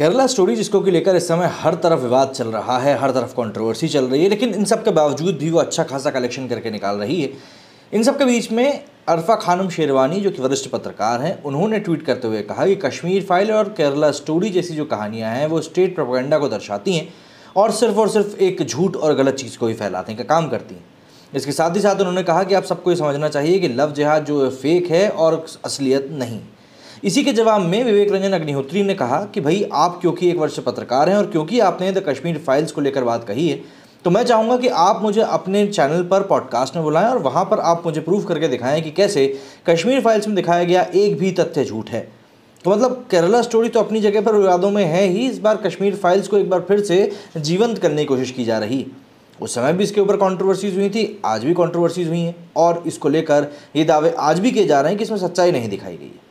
Kerala story जिसको कि लेकर इस समय हर तरफ विवाद चल रहा है हर तरफ कंट्रोवर्सी चल रही है लेकिन इन सब के बावजूद भी वो अच्छा खासा कलेक्शन करके निकाल रही है इन सब के बीच में अरफा खानम शेरवानी जो कि वरिष्ठ पत्रकार हैं उन्होंने ट्वीट करते हुए कहा कि कश्मीर फाइल और केरला स्टोरी जैसी जो कहानियाँ हैं वो स्टेट प्रोपगेंडा को दर्शाती हैं और सिर्फ और सिर्फ एक झूठ और गलत चीज़ को ही फैलाते हैं का काम करती हैं इसके साथ ही साथ उन्होंने कहा कि आप सबको ये समझना चाहिए कि लव जहाज जो फेक है और असलियत नहीं इसी के जवाब में विवेक रंजन अग्निहोत्री ने कहा कि भाई आप क्योंकि एक वर्ष पत्रकार हैं और क्योंकि आपने द कश्मीर फाइल्स को लेकर बात कही है तो मैं चाहूँगा कि आप मुझे अपने चैनल पर पॉडकास्ट में बुलाएं और वहाँ पर आप मुझे प्रूव करके दिखाएं कि कैसे कश्मीर फाइल्स में दिखाया गया एक भी तथ्य झूठ है तो मतलब केरला स्टोरी तो अपनी जगह पर विवादों में है ही इस बार कश्मीर फाइल्स को एक बार फिर से जीवंत करने की कोशिश की जा रही उस समय भी इसके ऊपर कंट्रोवर्सीज हुई थी आज भी कंट्रोवर्सीज हुई हैं और इसको लेकर ये दावे आज भी किए जा रहे हैं कि इसमें सच्चाई नहीं दिखाई गई है